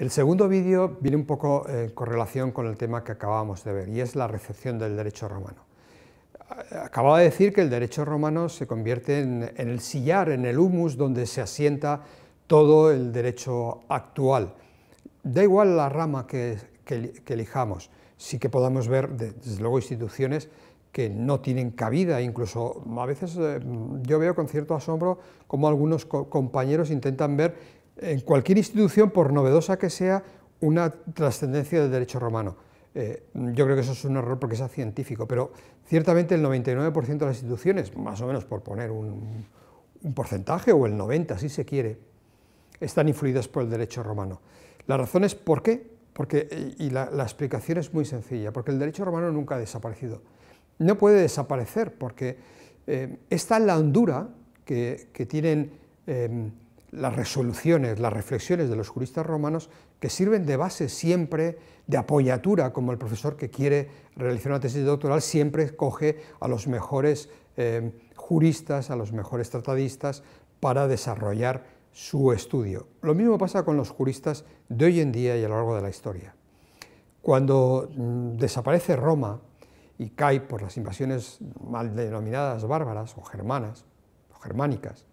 El segundo vídeo viene un poco eh, en correlación con el tema que acabamos de ver, y es la recepción del derecho romano. Acababa de decir que el derecho romano se convierte en, el sillar, en el humus donde se asienta todo el derecho actual. Da igual la rama que, elijamos, sí que podamos ver, desde luego, instituciones que no tienen cabida, incluso a veces eh, yo veo con cierto asombro cómo algunos compañeros intentan ver en cualquier institución, por novedosa que sea, una trascendencia del derecho romano. Eh, yo creo que eso es un error porque sea científico, pero ciertamente el 99% de las instituciones, más o menos por poner un, porcentaje, o el 90% si se quiere, están influidas por el derecho romano. La razón es por qué, porque, y la, explicación es muy sencilla, porque el derecho romano nunca ha desaparecido. No puede desaparecer porque eh, la la que, que tienen em, las resoluciones, las reflexiones de los juristas romanos que sirven de base siempre, de apoyatura, como el profesor que quiere realizar una tesis doctoral siempre coge a los mejores eh, juristas, a los mejores tratadistas para desarrollar su estudio. Lo mismo pasa con los juristas de hoy en día y a lo largo de la historia. Cuando mm, desaparece Roma y cae por las invasiones mal denominadas bárbaras o germanas o germánicas,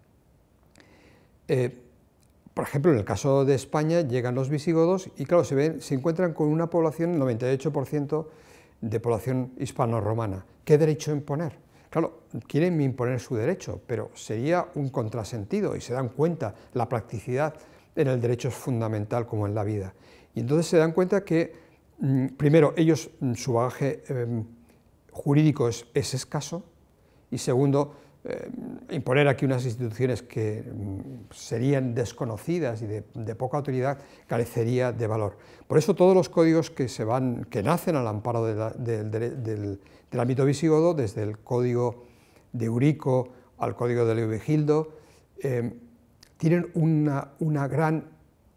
eh, por ejemplo, en el caso de España llegan los visigodos y claro, se, ven, se encuentran con una población, 98% de población hispano-romana. ¿Qué derecho imponer? Claro, quieren imponer su derecho, pero sería un contrasentido y se dan cuenta, la practicidad en el derecho es fundamental como en la vida. Y entonces se dan cuenta que, mm, primero, ellos, mm, su bagaje em, jurídico es escaso y segundo, eh, imponer aquí unas instituciones que mm, serían desconocidas y de, poca autoridad carecería de valor. Por eso todos los códigos que, se van, que nacen al amparo del, ámbito visigodo, desde el código de Eurico al código de Leovigildo, eh, tienen una, gran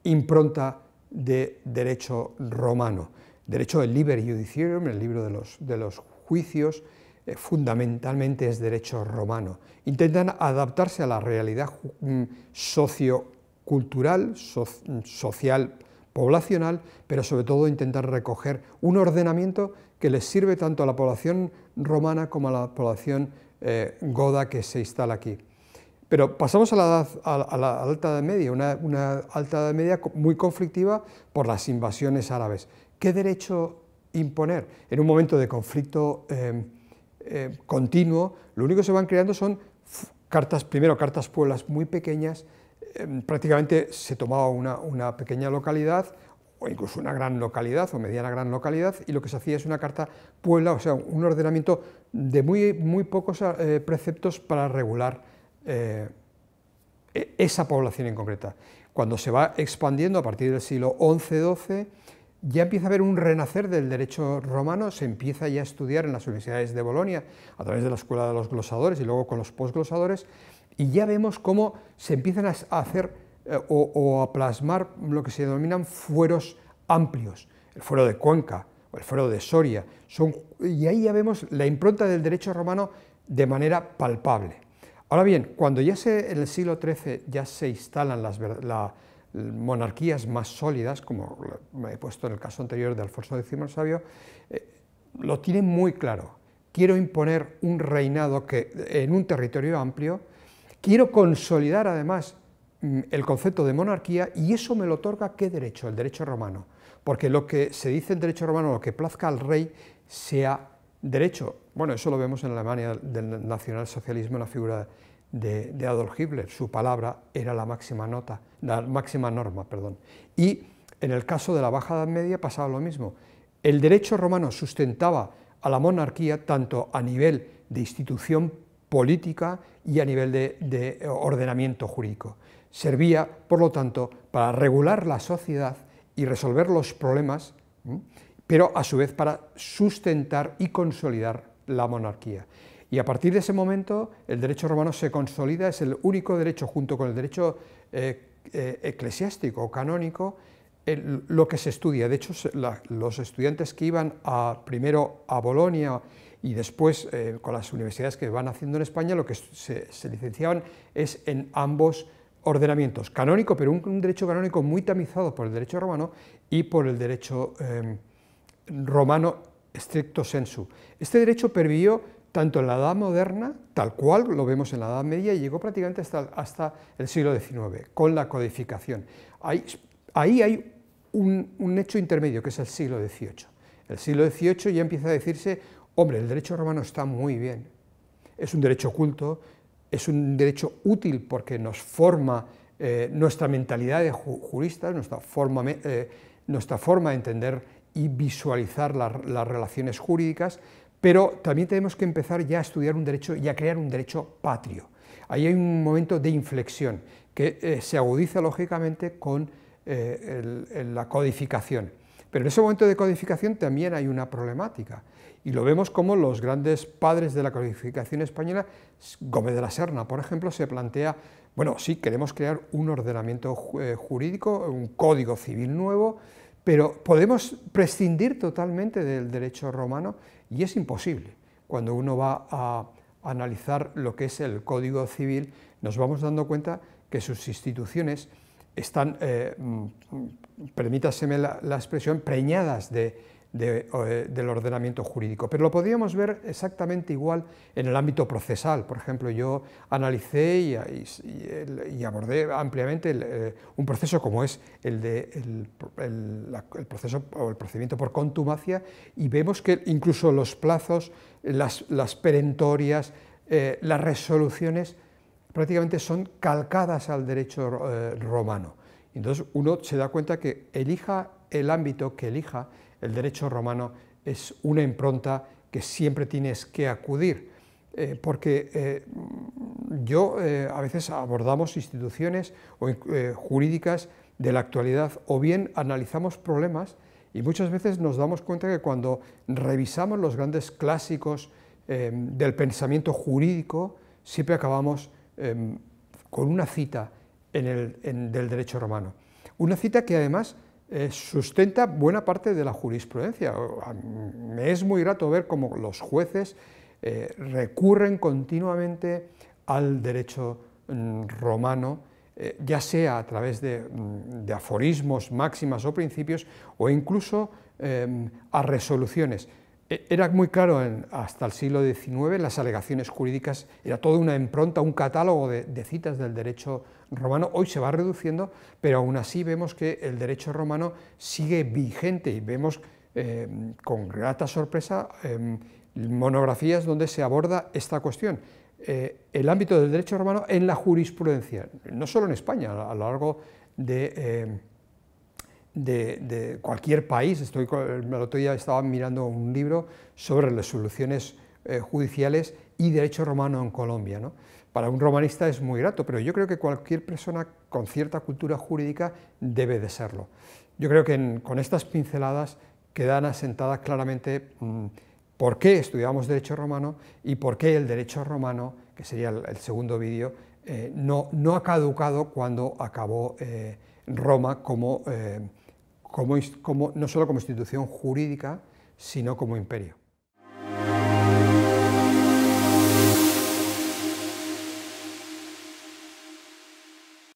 impronta de derecho romano, derecho del liber judicium, el libro de los juicios, eh, fundamentalmente es derecho romano. Intentan adaptarse a la realidad mm, sociocultural, social, poblacional, pero sobre todo intentan recoger un ordenamiento que les sirve tanto a la población romana como a la población eh, goda que se instala aquí. Pero pasamos a la, Alta Edad Media, una, Alta Edad Media muy conflictiva por las invasiones árabes. ¿Qué derecho imponer? En un momento de conflicto em, eh, continuo, lo único que se van creando son cartas, primero cartas pueblas muy pequeñas, eh, prácticamente se tomaba una, pequeña localidad, o incluso una gran localidad, o mediana gran localidad, y lo que se hacía es una carta puebla, o sea, un ordenamiento de muy, muy pocos eh, preceptos para regular e, esa población en concreta. Cuando se va expandiendo a partir del siglo XI-XII, ya empieza a haber un renacer del derecho romano, se empieza ya a estudiar en las universidades de Bolonia, a través de la escuela de los glosadores y luego con los posglosadores, y ya vemos cómo se empiezan a hacer eh, o, a plasmar lo que se denominan fueros amplios, el fuero de Cuenca o el fuero de Soria, son, y ahí ya vemos la impronta del derecho romano de manera palpable. Ahora bien, cuando ya se, en el siglo XIII ya se instalan las, monarquías más sólidas, como me he puesto en el caso anterior de Alfonso X el Sabio, eh, lo tiene muy claro. Quiero imponer un reinado que, en un territorio amplio, quiero consolidar además mm, el concepto de monarquía y eso me lo otorga qué derecho, el derecho romano, porque lo que se dice el derecho romano, lo que plazca al rey, sea derecho. Bueno, eso lo vemos en Alemania del nacionalsocialismo, en la figura de, Adolf Hitler. Su palabra era la máxima nota, la máxima norma, perdón. Y en el caso de la Baja Edad Media pasaba lo mismo. El derecho romano sustentaba a la monarquía tanto a nivel de institución política y a nivel de, de ordenamiento jurídico. Servía, por lo tanto, para regular la sociedad y resolver los problemas, pero a su vez para sustentar y consolidar la monarquía. Y a partir de ese momento el derecho romano se consolida, es el único derecho junto con el derecho eh, eh, eclesiástico o canónico lo que se estudia. De hecho, los estudiantes que iban a, primero a Bolonia y después eh, con las universidades que van haciendo en España, lo que se, licenciaban es en ambos ordenamientos, canónico, pero un, derecho canónico muy tamizado por el derecho romano y por el derecho romano estricto sensu. Este derecho pervivió tanto en la Edad Moderna, tal cual lo vemos en la Edad Media, y llegó prácticamente hasta, el siglo XIX, con la codificación. Ahí, hay un, hecho intermedio, que es el siglo XVIII. El siglo XVIII ya empieza a decirse, hombre, el derecho romano está muy bien, es un derecho oculto, es un derecho útil porque nos forma eh, nuestra mentalidad de jurista, eh, nuestra forma, de entender y visualizar las relaciones jurídicas, pero también tenemos que empezar ya a estudiar un derecho y a crear un derecho patrio. Ahí hay un momento de inflexión que eh, se agudiza lógicamente con eh, la codificación. Pero en ese momento de codificación también hay una problemática. Y lo vemos como los grandes padres de la codificación española, Gómez de la Serna, por ejemplo, se plantea, bueno, sí, queremos crear un ordenamiento eh, jurídico, un código civil nuevo, pero podemos prescindir totalmente del derecho romano y es imposible. Cuando uno va a analizar lo que es el Código Civil, nos vamos dando cuenta que sus instituciones están, eh, mm, mm, permítaseme la, expresión, preñadas de eh, del ordenamiento jurídico. Pero lo podríamos ver exactamente igual en el ámbito procesal. Por ejemplo, yo analicé y, abordé ampliamente eh, un proceso como es el, el, proceso o el procedimiento por contumacia y vemos que incluso los plazos, las, perentorias, eh, las resoluciones prácticamente son calcadas al derecho romano. Entonces uno se da cuenta que elija el ámbito que elija, el derecho romano es una impronta que siempre tienes que acudir, eh, porque eh, yo eh, a veces abordamos instituciones o, jurídicas de la actualidad o bien analizamos problemas y muchas veces nos damos cuenta que cuando revisamos los grandes clásicos del pensamiento jurídico, siempre acabamos con una cita del derecho romano. Una cita que además eh, sustenta buena parte de la jurisprudencia. Me es muy grato ver cómo los jueces eh, recurren continuamente al derecho mm, romano, eh, ya sea a través mm, de, aforismos, máximas o principios, o incluso em, a resoluciones. E, era muy claro hasta el siglo XIX, las alegaciones jurídicas, era toda una impronta, un catálogo de, citas del derecho romano, hoy se va reduciendo, pero aún así vemos que el derecho romano sigue vigente y vemos eh, con grata sorpresa eh, monografías donde se aborda esta cuestión. Eh, el ámbito del derecho romano en la jurisprudencia, no solo en España, a lo largo de de, cualquier país. Estoy, el otro día estaba mirando un libro sobre las soluciones eh, judiciales y derecho romano en Colombia. Para un romanista es muy grato, pero yo creo que cualquier persona con cierta cultura jurídica debe de serlo. Yo creo que con estas pinceladas quedan asentadas claramente mm, por qué estudiamos derecho romano y por qué el derecho romano, que sería el, segundo vídeo, eh, no, no ha caducado cuando acabó eh, Roma como como, no solo como institución jurídica, sino como imperio.